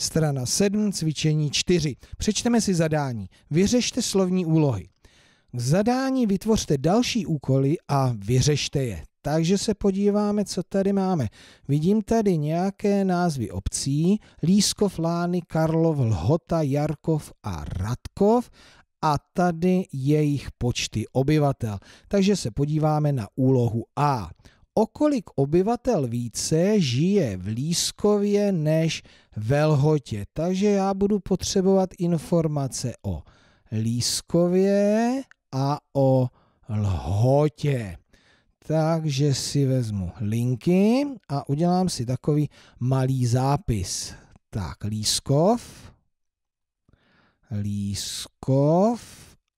Strana 7, cvičení 4. Přečteme si zadání. Vyřešte slovní úlohy. K zadání vytvořte další úkoly a vyřešte je. Takže se podíváme, co tady máme. Vidím tady nějaké názvy obcí. Lískov, Lány, Karlov, Lhota, Jarkov a Radkov. A tady jejich počty obyvatel. Takže se podíváme na úlohu A okolik obyvatel více žije v Lískově než ve Lhotě. Takže já budu potřebovat informace o Lískově a o Lhotě. Takže si vezmu linky a udělám si takový malý zápis. Tak, Lískov, Lískov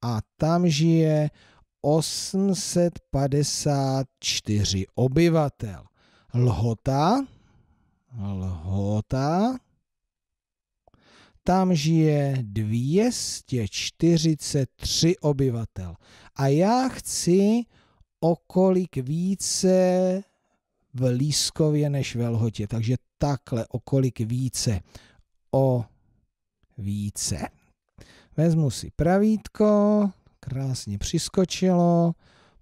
a tam žije 854 obyvatel. Lhota, Lhota, tam žije 243 obyvatel. A já chci okolik více v Lískově než ve Lhotě. Takže takhle okolik více. O více. Vezmu si pravítko, krásně přiskočilo,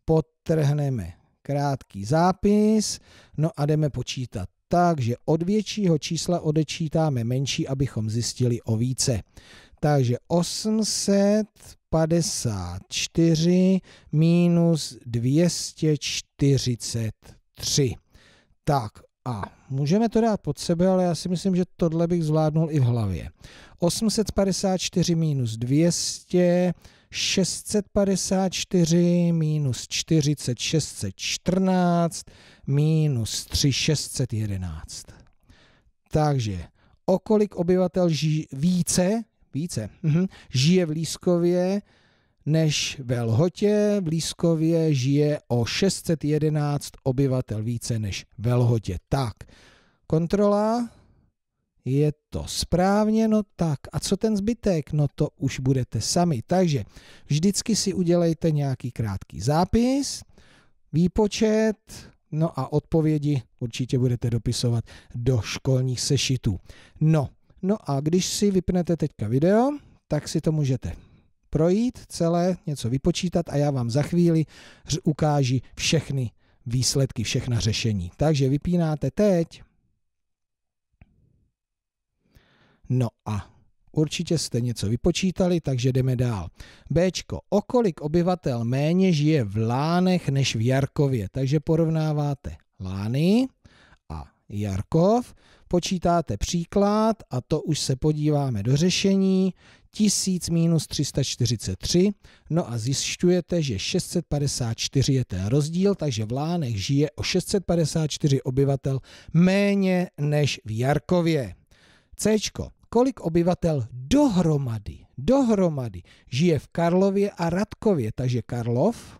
potrhneme krátký zápis, no a jdeme počítat tak, že od většího čísla odečítáme menší, abychom zjistili o více. Takže 854 minus 243. Tak a můžeme to dát pod sebe, ale já si myslím, že tohle bych zvládnul i v hlavě. 854 minus 200 654 minus 40 614 minus 3 611. Takže o kolik obyvatel ži více, více mh, žije v Lískově než ve Lhotě. V Lískově žije o 611 obyvatel více než ve Lhotě. Tak, kontrola je to správně, no tak. A co ten zbytek? No to už budete sami. Takže vždycky si udělejte nějaký krátký zápis, výpočet, no a odpovědi určitě budete dopisovat do školních sešitů. No, no a když si vypnete teďka video, tak si to můžete projít celé, něco vypočítat a já vám za chvíli ukážu všechny výsledky, všechna řešení. Takže vypínáte teď. No a určitě jste něco vypočítali, takže jdeme dál. B. Okolik obyvatel méně žije v Lánech než v Jarkově? Takže porovnáváte Lány a Jarkov, počítáte příklad a to už se podíváme do řešení 1000 minus 343, no a zjišťujete, že 654 je ten rozdíl, takže v Lánech žije o 654 obyvatel méně než v Jarkově. C kolik obyvatel dohromady, dohromady žije v Karlově a Radkově. Takže Karlov,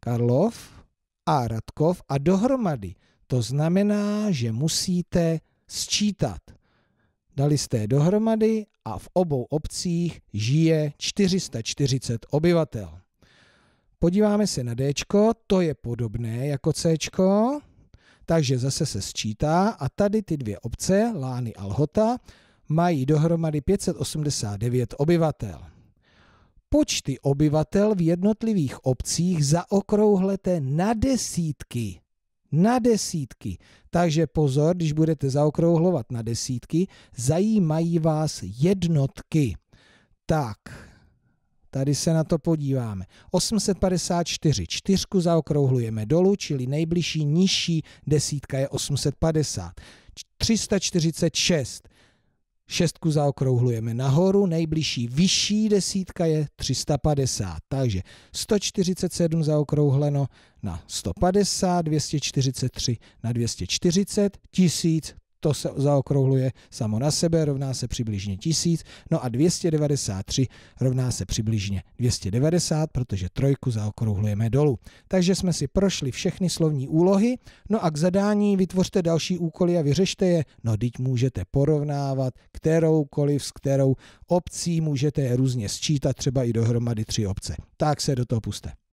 Karlov a Radkov a dohromady. To znamená, že musíte sčítat. Dali jste je dohromady a v obou obcích žije 440 obyvatel. Podíváme se na D, to je podobné jako C. Takže zase se sčítá a tady ty dvě obce, Lány a Lhota, mají dohromady 589 obyvatel. Počty obyvatel v jednotlivých obcích zaokrouhlete na desítky. Na desítky. Takže pozor, když budete zaokrouhlovat na desítky, zajímají vás jednotky. Tak, Tady se na to podíváme. 854, čtyřku zaokrouhlujeme dolů, čili nejbližší nižší desítka je 850. 346, šestku zaokrouhlujeme nahoru, nejbližší vyšší desítka je 350. Takže 147 zaokrouhleno na 150, 243 na 240, 1000, to se zaokrouhluje samo na sebe, rovná se přibližně 1000, no a 293 rovná se přibližně 290, protože trojku zaokrouhlujeme dolů. Takže jsme si prošli všechny slovní úlohy, no a k zadání vytvořte další úkoly a vyřešte je. No teď můžete porovnávat kteroukoliv s kterou obcí, můžete je různě sčítat, třeba i dohromady tři obce. Tak se do toho puste.